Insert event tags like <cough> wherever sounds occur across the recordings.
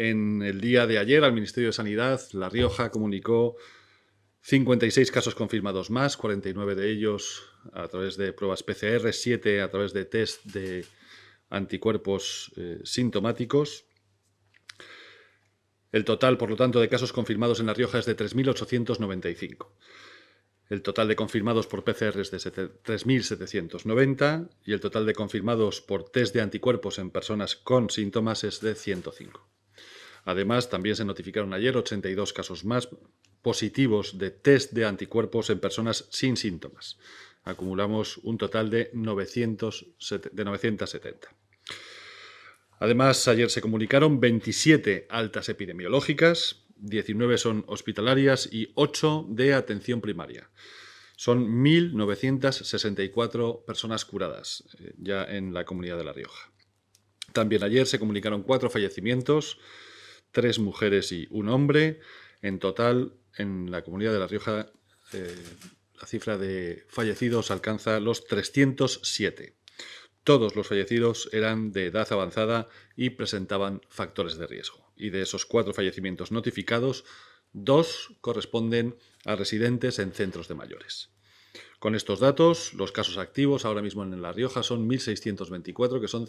En el día de ayer, al Ministerio de Sanidad, La Rioja comunicó 56 casos confirmados más, 49 de ellos a través de pruebas PCR, 7 a través de test de anticuerpos eh, sintomáticos. El total, por lo tanto, de casos confirmados en La Rioja es de 3.895. El total de confirmados por PCR es de 3.790 y el total de confirmados por test de anticuerpos en personas con síntomas es de 105. Además, también se notificaron ayer 82 casos más positivos de test de anticuerpos en personas sin síntomas. Acumulamos un total de, 970, Además, ayer se comunicaron 27 altas epidemiológicas, 19 son hospitalarias y 8 de atención primaria. Son 1.964 personas curadas eh, ya en la comunidad de La Rioja. También ayer se comunicaron cuatro fallecimientos, tres mujeres y un hombre. En total, en la comunidad de La Rioja, eh, la cifra de fallecidos alcanza los 307. Todos los fallecidos eran de edad avanzada y presentaban factores de riesgo. Y de esos cuatro fallecimientos notificados, dos corresponden a residentes en centros de mayores. Con estos datos, los casos activos ahora mismo en La Rioja son 1.624, que son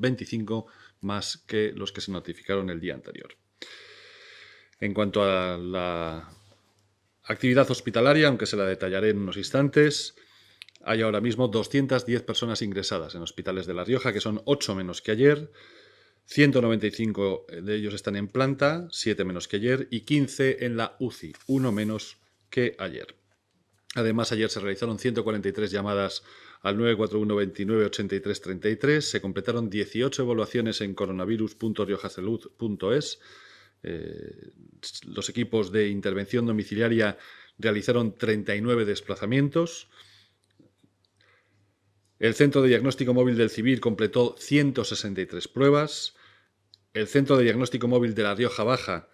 25 eh, más que los que se notificaron el día anterior. En cuanto a la actividad hospitalaria, aunque se la detallaré en unos instantes, hay ahora mismo 210 personas ingresadas en hospitales de La Rioja, que son 8 menos que ayer. 195 de ellos están en planta, 7 menos que ayer, y 15 en la UCI, 1 menos que ayer. Además, ayer se realizaron 143 llamadas al 941 29 Se completaron 18 evaluaciones en coronavirus.riojasalud.es. Eh, los equipos de intervención domiciliaria realizaron 39 desplazamientos. El Centro de Diagnóstico Móvil del Civil completó 163 pruebas. El Centro de Diagnóstico Móvil de La Rioja Baja,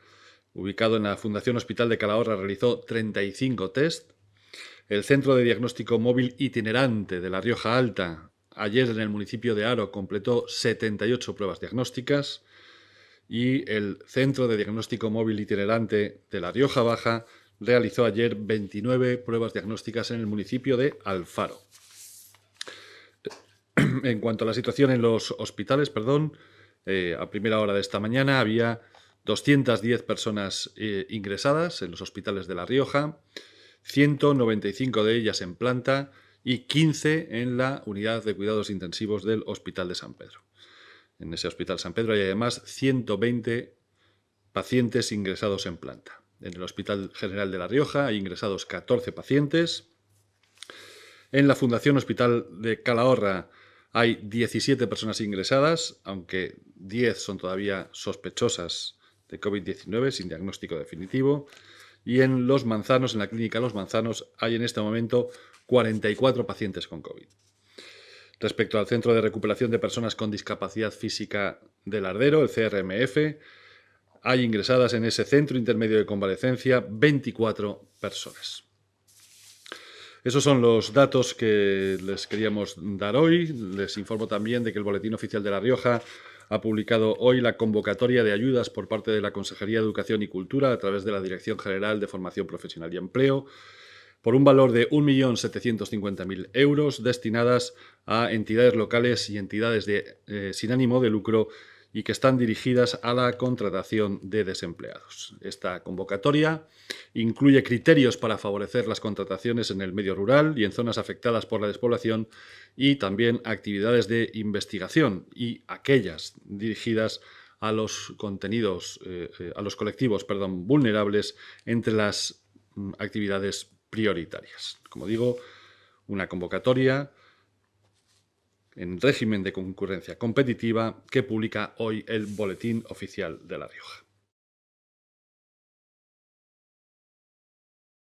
ubicado en la Fundación Hospital de Calahorra, realizó 35 test. El Centro de Diagnóstico Móvil Itinerante de La Rioja Alta, ayer en el municipio de Aro, completó 78 pruebas diagnósticas y el Centro de Diagnóstico Móvil Itinerante de La Rioja Baja realizó ayer 29 pruebas diagnósticas en el municipio de Alfaro. <clears throat> En cuanto a la situación en los hospitales, perdón, eh, a primera hora de esta mañana había 210 personas eh, ingresadas en los hospitales de La Rioja, 195 de ellas en planta y 15 en la unidad de cuidados intensivos del Hospital de San Pedro. En ese Hospital San Pedro hay además 120 pacientes ingresados en planta. En el Hospital General de La Rioja hay ingresados 14 pacientes. En la Fundación Hospital de Calahorra hay 17 personas ingresadas, aunque 10 son todavía sospechosas de COVID-19 sin diagnóstico definitivo y en Los Manzanos, en la clínica Los Manzanos, hay en este momento 44 pacientes con COVID. Respecto al Centro de Recuperación de Personas con Discapacidad Física del Ardero, el CRMF, hay ingresadas en ese centro intermedio de convalecencia 24 personas. Esos son los datos que les queríamos dar hoy. Les informo también de que el Boletín Oficial de La Rioja ha publicado hoy la convocatoria de ayudas por parte de la Consejería de Educación y Cultura a través de la Dirección General de Formación Profesional y Empleo por un valor de 1.750.000 euros destinadas a entidades locales y entidades de, eh, sin ánimo de lucro y que están dirigidas a la contratación de desempleados. Esta convocatoria incluye criterios para favorecer las contrataciones en el medio rural y en zonas afectadas por la despoblación y también actividades de investigación y aquellas dirigidas a los contenidos, eh, eh, a los colectivos, perdón, vulnerables entre las mm, actividades prioritarias. Como digo, una convocatoria en régimen de concurrencia competitiva que publica hoy el Boletín Oficial de La Rioja.